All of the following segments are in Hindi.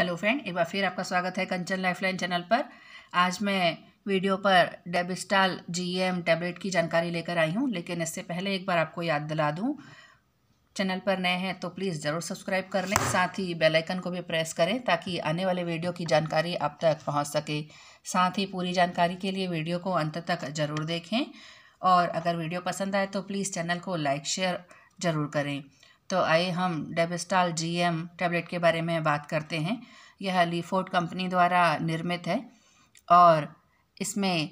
हेलो फ्रेंड एक बार फिर आपका स्वागत है कंचन लाइफलाइन चैनल पर आज मैं वीडियो पर डेबिस्टाल जीएम टैबलेट की जानकारी लेकर आई हूँ लेकिन इससे पहले एक बार आपको याद दिला दूँ चैनल पर नए हैं तो प्लीज़ ज़रूर सब्सक्राइब कर लें साथ ही बेल आइकन को भी प्रेस करें ताकि आने वाले वीडियो की जानकारी आप तक पहुँच सके साथ ही पूरी जानकारी के लिए वीडियो को अंत तक ज़रूर देखें और अगर वीडियो पसंद आए तो प्लीज़ चैनल को लाइक शेयर ज़रूर करें तो आइए हम डेबिस्टाल जीएम टैबलेट के बारे में बात करते हैं यह लीफोर्ड कंपनी द्वारा निर्मित है और इसमें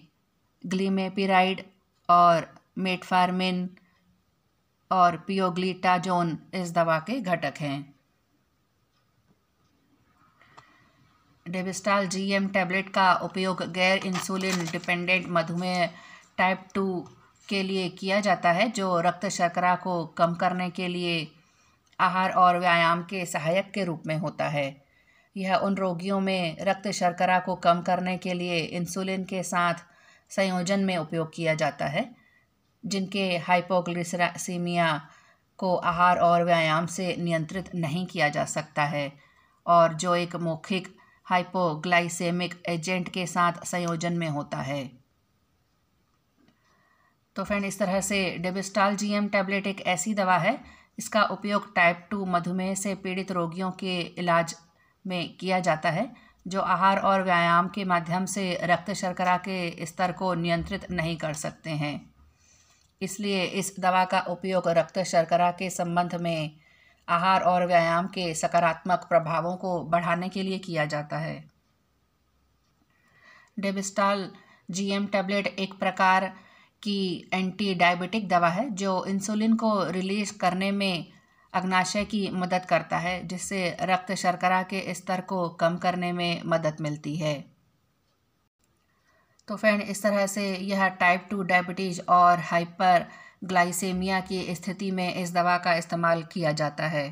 ग्लीमेपिराइड और मेटफार्मिन और पियोग्लीटाजोन इस दवा के घटक हैं डेबिस्टाल जीएम टैबलेट का उपयोग गैर इंसुलिन डिपेंडेंट मधुमेह टाइप टू के लिए किया जाता है जो रक्त शर्करा को कम करने के लिए आहार और व्यायाम के सहायक के रूप में होता है यह उन रोगियों में रक्त शर्करा को कम करने के लिए इंसुलिन के साथ संयोजन में उपयोग किया जाता है जिनके हाइपोग्लिसरासीमिया को आहार और व्यायाम से नियंत्रित नहीं किया जा सकता है और जो एक मौखिक हाइपोग्लाइसेमिक एजेंट के साथ संयोजन में होता है तो फ्रेंड इस तरह से डेबिस्टाल जीएम टैबलेट एक ऐसी दवा है इसका उपयोग टाइप टू मधुमेह से पीड़ित रोगियों के इलाज में किया जाता है जो आहार और व्यायाम के माध्यम से रक्त शर्करा के स्तर को नियंत्रित नहीं कर सकते हैं इसलिए इस दवा का उपयोग रक्त शर्करा के संबंध में आहार और व्यायाम के सकारात्मक प्रभावों को बढ़ाने के लिए किया जाता है डेबिस्टाल जीएम टैबलेट एक प्रकार की एंटी डायबिटिक दवा है जो इंसुलिन को रिलीज करने में अग्नाशय की मदद करता है जिससे रक्त शर्करा के स्तर को कम करने में मदद मिलती है तो फ्रेंड इस तरह से यह टाइप टू डायबिटीज़ और हाइपर ग्लाइसेमिया की स्थिति में इस दवा का इस्तेमाल किया जाता है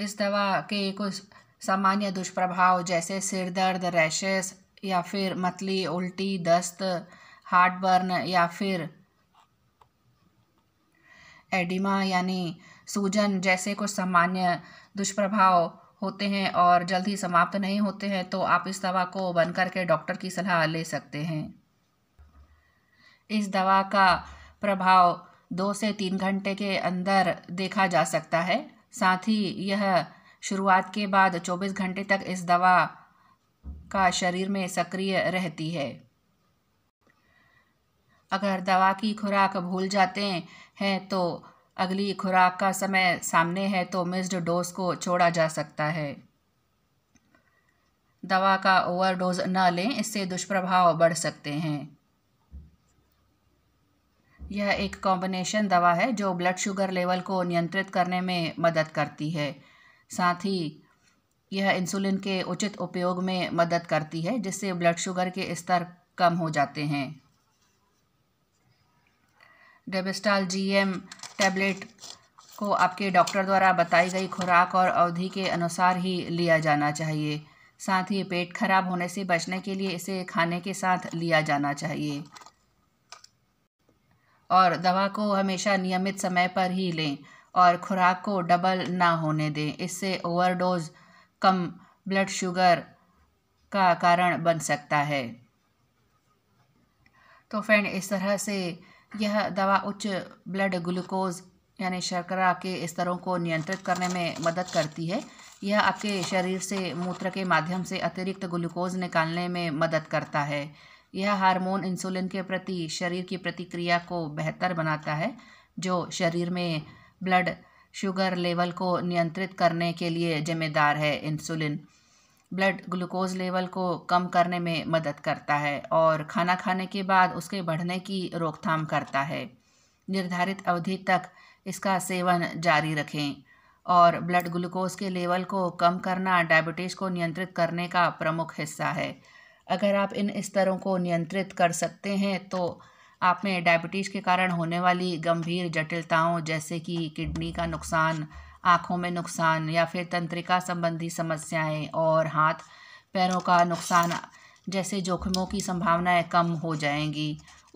इस दवा के कुछ सामान्य दुष्प्रभाव जैसे सिर दर्द रैशेस या फिर मतली उल्टी दस्त हार्ट बर्न या फिर एडिमा यानी सूजन जैसे कुछ सामान्य दुष्प्रभाव होते हैं और जल्दी समाप्त नहीं होते हैं तो आप इस दवा को बन करके डॉक्टर की सलाह ले सकते हैं इस दवा का प्रभाव दो से तीन घंटे के अंदर देखा जा सकता है साथ ही यह शुरुआत के बाद चौबीस घंटे तक इस दवा का शरीर में सक्रिय रहती है अगर दवा की खुराक भूल जाते हैं तो अगली खुराक का समय सामने है तो मिस्ड डोज को छोड़ा जा सकता है दवा का ओवरडोज न लें इससे दुष्प्रभाव बढ़ सकते हैं यह एक कॉम्बिनेशन दवा है जो ब्लड शुगर लेवल को नियंत्रित करने में मदद करती है साथ ही यह इंसुलिन के उचित उपयोग में मदद करती है जिससे ब्लड शुगर के स्तर कम हो जाते हैं डेबिस्टाल जीएम टैबलेट को आपके डॉक्टर द्वारा बताई गई खुराक और अवधि के अनुसार ही लिया जाना चाहिए साथ ही पेट खराब होने से बचने के लिए इसे खाने के साथ लिया जाना चाहिए और दवा को हमेशा नियमित समय पर ही लें और खुराक को डबल ना होने दें इससे ओवरडोज़ कम ब्लड शुगर का कारण बन सकता है तो फ्रेंड इस तरह से यह दवा उच्च ब्लड ग्लूकोज यानी शर्करा के स्तरों को नियंत्रित करने में मदद करती है यह आपके शरीर से मूत्र के माध्यम से अतिरिक्त ग्लूकोज निकालने में मदद करता है यह हार्मोन इंसुलिन के प्रति शरीर की प्रतिक्रिया को बेहतर बनाता है जो शरीर में ब्लड शुगर लेवल को नियंत्रित करने के लिए जिम्मेदार है इंसुलिन ब्लड ग्लूकोज लेवल को कम करने में मदद करता है और खाना खाने के बाद उसके बढ़ने की रोकथाम करता है निर्धारित अवधि तक इसका सेवन जारी रखें और ब्लड ग्लूकोज के लेवल को कम करना डायबिटीज़ को नियंत्रित करने का प्रमुख हिस्सा है अगर आप इन स्तरों को नियंत्रित कर सकते हैं तो आप में डायबिटीज़ के कारण होने वाली गंभीर जटिलताओं जैसे कि किडनी का नुकसान आँखों में नुकसान या फिर तंत्रिका संबंधी समस्याएं और हाथ पैरों का नुकसान जैसे जोखिमों की संभावनाएं कम हो जाएंगी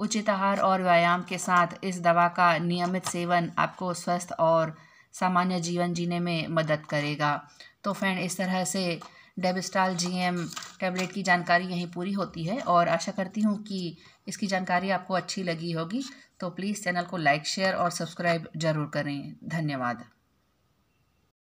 उचित आहार और व्यायाम के साथ इस दवा का नियमित सेवन आपको स्वस्थ और सामान्य जीवन जीने में मदद करेगा तो फ्रेंड इस तरह से डेबिस्टाल जीएम टैबलेट की जानकारी यहीं पूरी होती है और आशा करती हूँ कि इसकी जानकारी आपको अच्छी लगी होगी तो प्लीज़ चैनल को लाइक शेयर और सब्सक्राइब ज़रूर करें धन्यवाद